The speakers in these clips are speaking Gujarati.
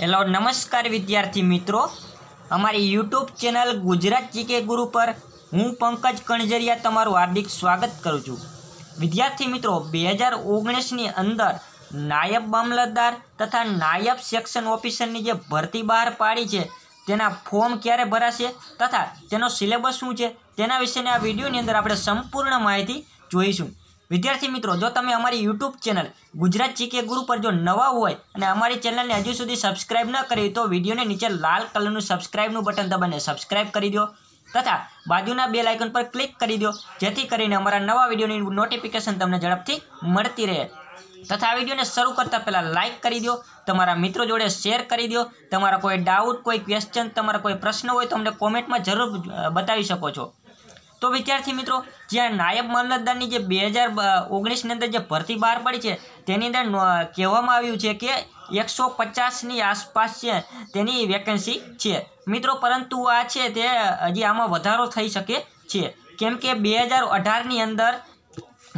હેલો નમસ્કાર વિદ્યાર્થી મિત્રો અમારી યુટ્યુબ ચેનલ ગુજરાત જીકે ગુરુ પર હું પંકજ કણજરિયા તમારું હાર્દિક સ્વાગત કરું છું વિદ્યાર્થી મિત્રો બે હજાર ઓગણીસની અંદર નાયબ મામલતદાર તથા નાયબ સેક્શન ઓફિસરની જે ભરતી બહાર પાડી છે તેના ફોર્મ ક્યારે ભરાશે તથા તેનો સિલેબસ શું છે તેના વિશેની આ વિડીયોની અંદર આપણે સંપૂર્ણ માહિતી જોઈશું વિદ્યાર્થી મિત્રો જો તમે અમારી યુટ્યુબ ચેનલ ગુજરાત જીકે ગુરુ પર જો નવા હોય અને અમારી ચેનલને હજુ સુધી સબસ્ક્રાઇબ ન કરી તો વિડીયોને નીચે લાલ કલરનું સબસ્ક્રાઇબનું બટન દબાવીને સબસ્ક્રાઇબ કરી દો તથા બાજુના બે લાઇકન પર ક્લિક કરી દો જેથી કરીને અમારા નવા વિડીયોની નોટિફિકેશન તમને ઝડપથી મળતી રહે તથા આ વિડીયોને શરૂ કરતાં પહેલાં લાઇક કરી દો તમારા મિત્રો જોડે શેર કરી દો તમારા કોઈ ડાઉટ કોઈ ક્વેશ્ચન તમારા કોઈ પ્રશ્ન હોય તો અમને કોમેન્ટમાં જરૂર બતાવી શકો છો તો વિદ્યાર્થી મિત્રો જ્યાં નાયબ મામલતદારની જે બે હજાર ઓગણીસની અંદર જે ભરતી બહાર પડી છે તેની અંદર કહેવામાં આવ્યું છે કે એકસો પચાસની આસપાસ છે તેની વેકેન્સી છે મિત્રો પરંતુ આ છે તે હજી આમાં વધારો થઈ શકે છે કેમ કે બે હજાર અઢારની અંદર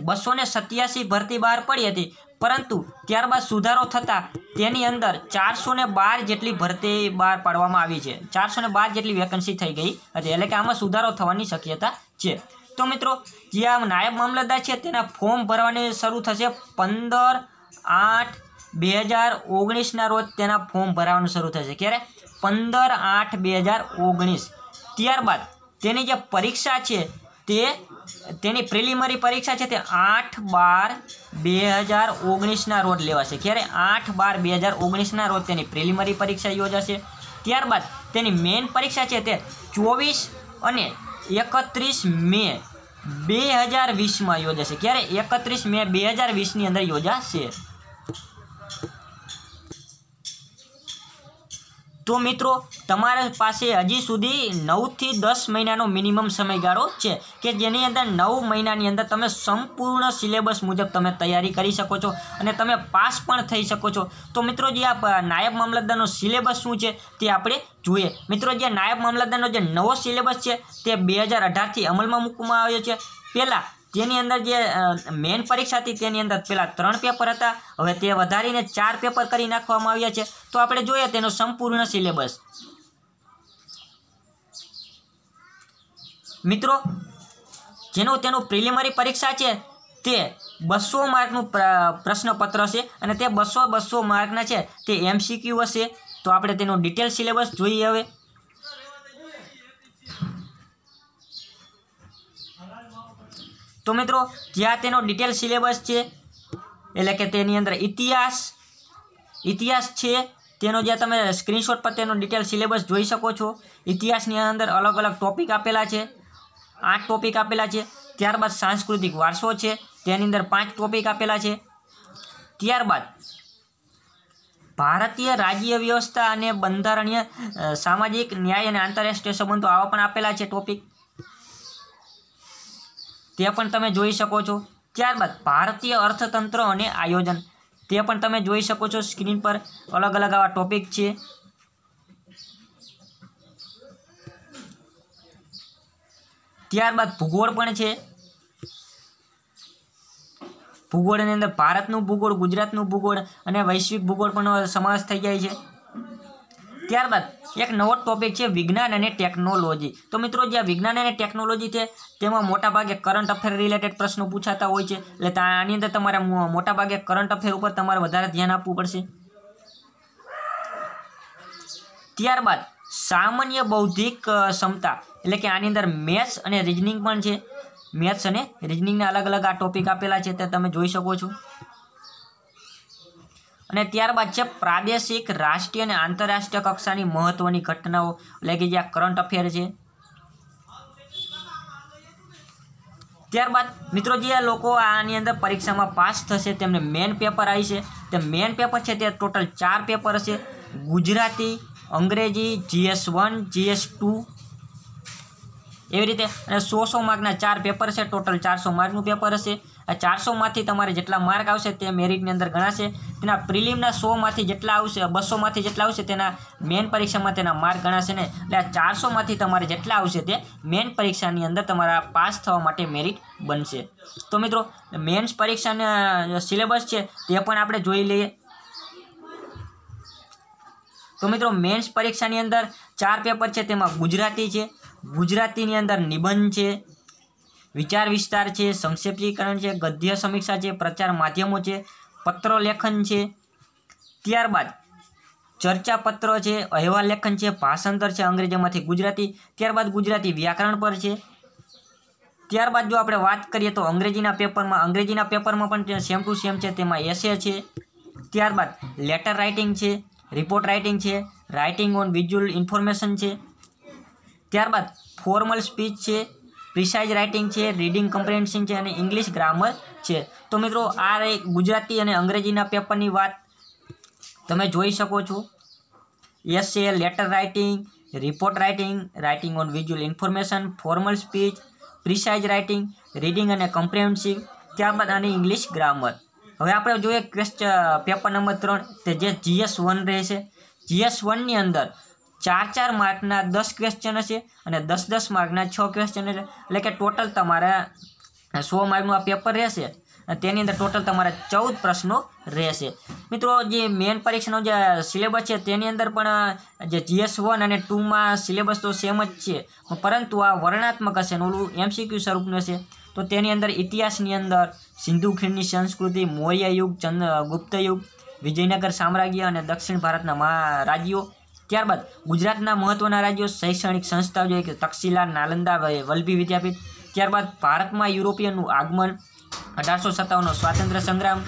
બસો ને સત્યાસી ભરતી બહાર પડી હતી પરંતુ ત્યારબાદ સુધારો થતાં તેની અંદર ચારસો બાર જેટલી ભરતી બહાર પાડવામાં આવી છે ચારસો બાર જેટલી વેકન્સી થઈ ગઈ હતી એટલે કે આમાં સુધારો થવાની શક્યતા છે તો મિત્રો જે આ નાયબ મામલતદાર છે તેના ફોર્મ ભરવાની શરૂ થશે પંદર આઠ બે હજાર ઓગણીસના રોજ તેના ફોર્મ ભરાવાનું શરૂ થશે ક્યારે પંદર આઠ બે હજાર ઓગણીસ ત્યારબાદ તેની જે પરીક્ષા છે તે તેની પ્રિલિમરી પરીક્ષા છે તે આઠ બાર બે હજાર ઓગણીસના રોજ લેવાશે ક્યારે આઠ બાર બે હજાર ઓગણીસના રોજ તેની પ્રિલિમરી પરીક્ષા યોજાશે ત્યારબાદ તેની મેઇન પરીક્ષા છે તે ચોવીસ અને એકત્રીસ મે બે હજાર વીસમાં યોજાશે ક્યારે એકત્રીસ મે બે હજાર વીસની અંદર યોજાશે તો મિત્રો તમારા પાસે હજી સુધી નવથી દસ મહિનાનો મિનિમમ સમયગાળો છે કે જેની અંદર નવ મહિનાની અંદર તમે સંપૂર્ણ સિલેબસ મુજબ તમે તૈયારી કરી શકો છો અને તમે પાસ પણ થઈ શકો છો તો મિત્રો જે આ નાયબ મામલતદારનો સિલેબસ શું છે તે આપણે જોઈએ મિત્રો જે નાયબ મામલતદારનો જે નવો સિલેબસ છે તે બે હજાર અઢારથી અમલમાં મૂકવામાં આવ્યો છે પહેલાં તેની અંદર જે મેઇન પરીક્ષા હતી તેની અંદર પહેલાં ત્રણ પેપર હતા હવે તે વધારીને ચાર પેપર કરી નાખવામાં આવ્યા છે તો આપણે જોઈએ તેનો સંપૂર્ણ સિલેબસ મિત્રો જેનું તેનું પ્રિલિમરી પરીક્ષા છે તે બસો માર્કનું પ્રશ્નપત્ર છે અને તે બસો બસો માર્કના છે તે એમસીક્યુ હશે તો આપણે તેનો ડિટેલ સિલેબસ જોઈએ હવે તો મિત્રો જ્યાં તેનો ડિટેલ સિલેબસ છે એટલે કે તેની અંદર ઇતિહાસ ઇતિહાસ છે તેનો જ્યાં તમે સ્ક્રીનશોટ પર તેનો ડિટેલ સિલેબસ જોઈ શકો છો ઇતિહાસની અંદર અલગ અલગ ટોપિક આપેલા છે આઠ ટોપિક આપેલા છે ત્યારબાદ સાંસ્કૃતિક વારસો છે તેની અંદર પાંચ ટોપિક આપેલા છે ત્યારબાદ ભારતીય રાજ્ય વ્યવસ્થા અને બંધારણીય સામાજિક ન્યાય અને આંતરરાષ્ટ્રીય સંબંધો આવા પણ આપેલા છે ટોપિક તે પણ તમે જોઈ શકો છો ત્યારબાદ ભારતીય અર્થતંત્ર અને આયોજન તે પણ તમે જોઈ શકો છો સ્ક્રીન પર અલગ અલગ આવા ટોપિક છે ત્યારબાદ ભૂગોળ પણ છે ભૂગોળની અંદર ભારતનું ભૂગોળ ગુજરાતનું ભૂગોળ અને વૈશ્વિક ભૂગોળ પણ સમાવેશ થઈ જાય છે ત્યારબાદ એક નવો ટોપિક છે વિજ્ઞાન અને ટેકનોલોજી તો મિત્રો જે વિજ્ઞાન અને ટેકનોલોજી છે તેમાં મોટાભાગે કરંટ અફેર રિલેટેડ પ્રશ્નો પૂછાતા હોય છે એટલે આની અંદર તમારે મોટાભાગે કરંટ અફેર ઉપર તમારે વધારે ધ્યાન આપવું પડશે ત્યારબાદ સામાન્ય બૌદ્ધિક ક્ષમતા એટલે કે આની અંદર મેથ્સ અને રિઝનિંગ પણ છે મેથ્સ અને રિઝનિંગના અલગ અલગ આ ટોપિક આપેલા છે તે તમે જોઈ શકો છો અને ત્યારબાદ છે પ્રાદેશિક રાષ્ટ્રીય અને આંતરરાષ્ટ્રીય કક્ષાની મહત્ત્વની ઘટનાઓ એટલે કે જે આ કરંટ અફેર છે ત્યારબાદ મિત્રો જે લોકો આની અંદર પરીક્ષામાં પાસ થશે તેમને મેન પેપર આવી છે તે મેન પેપર છે તે ટોટલ ચાર પેપર હશે ગુજરાતી અંગ્રેજી જીએસ વન જીએસ ટુ એવી રીતે અને સો સો માર્કના ચાર પેપર છે ટોટલ ચારસો માર્કનું પેપર હશે ચારસોમાંથી તમારે જેટલા માર્ક આવશે તે મેરિટની અંદર ગણાશે તેના પ્રિલિમના સોમાંથી જેટલા આવશે બસોમાંથી જેટલા આવશે તેના મેન પરીક્ષામાં તેના માર્ક ગણાશે ને એટલે આ ચારસોમાંથી તમારે જેટલા આવશે તે મેન પરીક્ષાની અંદર તમારા પાસ થવા માટે મેરિટ બનશે તો મિત્રો મેન્સ પરીક્ષાના સિલેબસ છે તે પણ આપણે જોઈ લઈએ તો મિત્રો મેન્સ પરીક્ષાની અંદર ચાર પેપર છે તેમાં ગુજરાતી છે ગુજરાતીની અંદર નિબંધ છે વિચાર વિસ્તાર છે સંક્ષેપીકરણ છે ગદ્ય સમીક્ષા છે પ્રચાર માધ્યમો છે પત્રો લેખન છે ત્યારબાદ ચર્ચાપત્રો છે અહેવાલ લેખન છે ભાષાંતર છે અંગ્રેજીમાંથી ગુજરાતી ત્યારબાદ ગુજરાતી વ્યાકરણ પર છે ત્યારબાદ જો આપણે વાત કરીએ તો અંગ્રેજીના પેપરમાં અંગ્રેજીના પેપરમાં પણ સેમ ટુ સેમ છે તેમાં એસે છે ત્યારબાદ લેટર રાઇટિંગ છે રિપોર્ટ રાઇટિંગ છે રાઇટિંગ ઓન વિઝ્યુઅલ ઇન્ફોર્મેશન છે ત્યારબાદ ફોર્મલ સ્પીચ છે પ્રિસાઇઝ રાઇટિંગ છે રીડિંગ કમ્પ્રેન્શન છે અને ઇંગ્લિશ ગ્રામર છે તો મિત્રો આ ગુજરાતી અને અંગ્રેજીના પેપરની વાત તમે જોઈ શકો છો essay letter writing report writing writing on visual information formal speech precise writing reading અને કમ્પ્રેહેન્સિવ ત્યારબાદ અને ઇંગ્લિશ ગ્રામર હવે આપણે જોઈએ ક્વેશ્ચ પેપર નંબર ત્રણ તે જે જીએસ વન રહેશે જીએસ વનની અંદર ચાર ચાર માર્કના દસ ક્વેશ્ચન હશે અને દસ દસ માર્કના છ ક્વેશ્ચન એટલે કે ટોટલ તમારા સો માર્કનું આ પેપર રહેશે તેની અંદર ટોટલ તમારા ચૌદ પ્રશ્નો રહેશે મિત્રો જે મેઇન પરીક્ષાનો જે સિલેબસ છે તેની અંદર પણ જે જીએસ વન અને ટુમાં સિલેબસ તો સેમ જ છે પરંતુ આ વર્ણાત્મક હશે અને ઓલું એમસીક્યુ સ્વરૂપનું હશે તો તેની અંદર ઇતિહાસની અંદર સિંધુ ખીણની સંસ્કૃતિ મૌર્ય યુગ ચંદ્ર ગુપ્ત યુગ વિજયનગર સામ્રાજ્ય અને દક્ષિણ ભારતના મહારાજ્યો ત્યારબાદ ગુજરાતના મહત્ત્વના રાજ્યો શૈક્ષણિક સંસ્થાઓ જોઈએ કે તક્ષશિલા નાલંદા વલભી વિદ્યાપીઠ ત્યારબાદ ભારતમાં યુરોપિયનનું આગમન અઢારસો સત્તાવનનો સ્વાતંત્ર્ય સંગ્રામ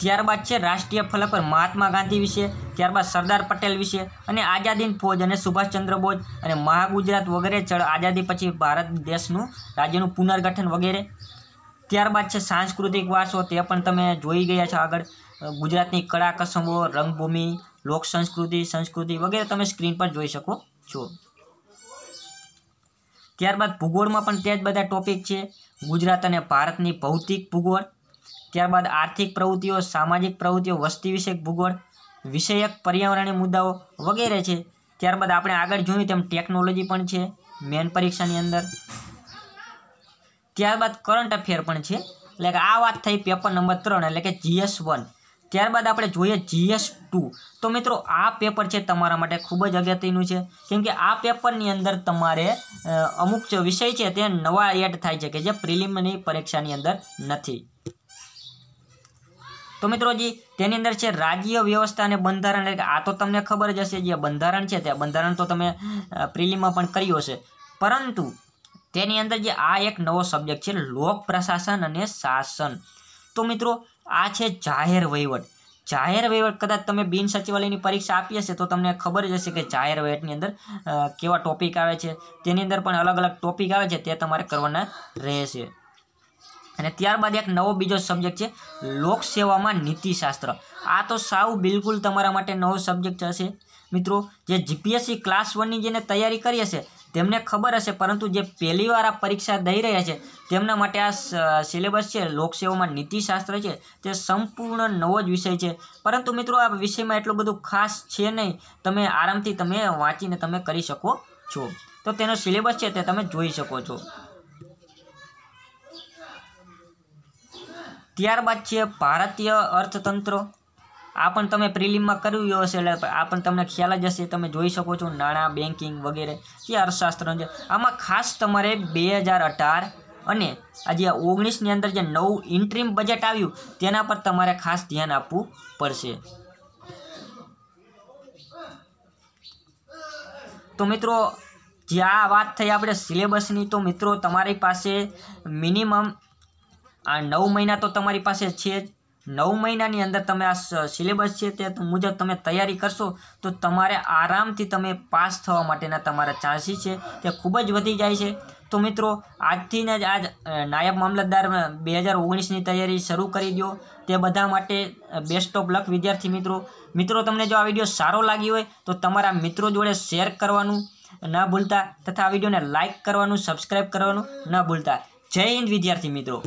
ત્યારબાદ છે રાષ્ટ્રીય ફલક પર મહાત્મા ગાંધી વિશે ત્યારબાદ સરદાર પટેલ વિશે અને આઝાદીન ફોજ અને સુભાષચંદ્ર બોઝ અને મહાગુજરાત વગેરે ચળ આઝાદી પછી ભારત દેશનું રાજ્યનું પુનર્ગઠન વગેરે ત્યારબાદ છે સાંસ્કૃતિક વારસો તે પણ તમે જોઈ ગયા છો આગળ ગુજરાતની કળા કસબો રંગભૂમિ લોક સંસ્કૃતિ સંસ્કૃતિ વગેરે તમે સ્ક્રીન પર જોઈ શકો છો ત્યારબાદ ભૂગોળમાં પણ તે જ બધા ટોપિક છે ગુજરાત અને ભારતની ભૌતિક ભૂગોળ ત્યારબાદ આર્થિક પ્રવૃત્તિઓ સામાજિક પ્રવૃત્તિઓ વસ્તી વિષયક ભૂગોળ વિષયક પર્યાવરણીય મુદ્દાઓ વગેરે છે ત્યારબાદ આપણે આગળ જોયું તેમ ટેકનોલોજી પણ છે મેન પરીક્ષાની અંદર ત્યારબાદ કરંટ અફેર પણ છે એટલે કે આ વાત થઈ પેપર નંબર ત્રણ એટલે કે જીએસ વન ત્યારબાદ આપણે જોઈએ જીએસ ટુ તો મિત્રો આ પેપર છે તમારા માટે ખૂબ જ અગત્યનું છે કેમ કે આ પેપરની અંદર તમારે અમુક વિષય છે તે નવા એડ થાય છે કે જે પ્રિલિમની પરીક્ષાની અંદર નથી તો મિત્રોજી તેની અંદર છે રાજ્ય વ્યવસ્થા અને બંધારણ એટલે કે આ તો તમને ખબર જ હશે જે બંધારણ છે તે બંધારણ તો તમે પ્રિલિમમાં પણ કર્યું હશે પરંતુ તેની અંદર જે આ એક નવો સબ્જેક્ટ છે લોક પ્રશાસન અને શાસન તો મિત્રો આ છે જાહેર વહીવટ જાહેર વહીવટ કદાચ તમે બિન સચિવાલયની પરીક્ષા આપી હશે તો તમને ખબર જ હશે કે જાહેર વહીવટની અંદર કેવા ટોપિક આવે છે તેની અંદર પણ અલગ અલગ ટોપિક આવે છે તે તમારે કરવાના રહેશે અને ત્યારબાદ એક નવો બીજો સબ્જેક્ટ છે લોકસેવામાં નીતિશાસ્ત્ર આ તો સાવ બિલકુલ તમારા માટે નવો સબ્જેક્ટ હશે મિત્રો જે જીપીએસસી ક્લાસ વનની જેને તૈયારી કરી હશે તેમને ખબર હશે પરંતુ જે પહેલીવાર આ પરીક્ષા દઈ રહ્યા છે તેમના માટે આ સિલેબસ છે લોકસેવામાં નીતિશાસ્ત્ર છે તે સંપૂર્ણ નવો જ વિષય છે પરંતુ મિત્રો આ વિષયમાં એટલું બધું ખાસ છે નહીં તમે આરામથી તમે વાંચીને તમે કરી શકો છો તો તેનો સિલેબસ છે તે તમે જોઈ શકો છો ત્યારબાદ છે ભારતીય અર્થતંત્ર આ પણ તમે પ્રિલિમમાં કર્યું હશે એટલે આ પણ તમને ખ્યાલ જ હશે તમે જોઈ શકો છો નાણાં બેન્કિંગ વગેરે જે અર્થશાસ્ત્ર છે આમાં ખાસ તમારે બે હજાર અઢાર અને આજે ઓગણીસની અંદર જે નવું ઇન્ટ્રીમ બજેટ આવ્યું તેના પર તમારે ખાસ ધ્યાન આપવું પડશે તો મિત્રો જે આ વાત થઈ આપણે સિલેબસની તો મિત્રો તમારી પાસે મિનિમમ આ નવ મહિના તો તમારી પાસે છે જ નવ મહિનાની અંદર તમે આ સિલેબસ છે તે મુજબ તમે તૈયારી કરશો તો તમારે આરામથી તમે પાસ થવા માટેના તમારા ચાન્સીસ છે તે ખૂબ જ વધી જાય છે તો મિત્રો આજથી જ આજ નાયબ મામલતદાર બે હજાર ઓગણીસની તૈયારી શરૂ કરી દો તે બધા માટે બેસ્ટ ઓફ લક વિદ્યાર્થી મિત્રો મિત્રો તમને જો આ વિડીયો સારો લાગ્યો હોય તો તમારા મિત્રો જોડે શેર કરવાનું ન ભૂલતા તથા આ વિડીયોને લાઇક કરવાનું સબસ્ક્રાઈબ કરવાનું ન ભૂલતા જય હિન્દ વિદ્યાર્થી મિત્રો